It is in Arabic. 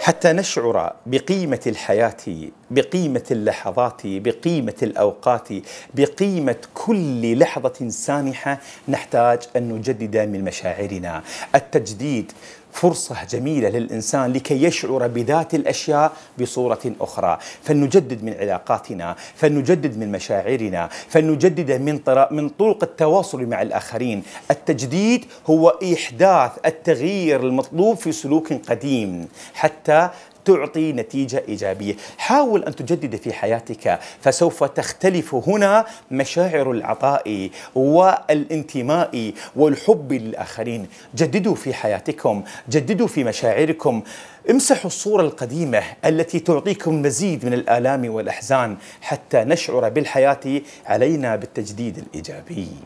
حتى نشعر بقيمه الحياه بقيمة اللحظات بقيمة الأوقات بقيمة كل لحظة سانحة نحتاج أن نجدد من مشاعرنا التجديد فرصة جميلة للإنسان لكي يشعر بذات الأشياء بصورة أخرى فلنجدد من علاقاتنا فلنجدد من مشاعرنا فلنجدد من, من طرق التواصل مع الآخرين التجديد هو إحداث التغيير المطلوب في سلوك قديم حتى تعطي نتيجه ايجابيه، حاول ان تجدد في حياتك فسوف تختلف هنا مشاعر العطاء والانتماء والحب للاخرين، جددوا في حياتكم، جددوا في مشاعركم، امسحوا الصوره القديمه التي تعطيكم مزيد من الالام والاحزان حتى نشعر بالحياه علينا بالتجديد الايجابي.